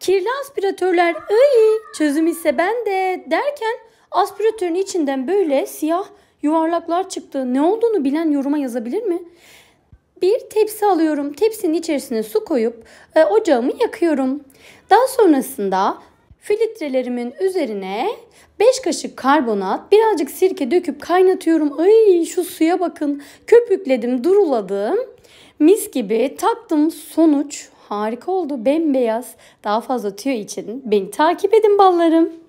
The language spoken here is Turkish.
Kirli aspiratörler ıy çözüm ise ben de derken aspiratörün içinden böyle siyah yuvarlaklar çıktı. Ne olduğunu bilen yoruma yazabilir mi? Bir tepsi alıyorum. Tepsinin içerisine su koyup e, ocağımı yakıyorum. Daha sonrasında filtrelerimin üzerine 5 kaşık karbonat, birazcık sirke döküp kaynatıyorum. Ay şu suya bakın. Köpükledim, duruladım. Mis gibi taktım. Sonuç Harika oldu bembeyaz. Daha fazla tüy için beni takip edin ballarım.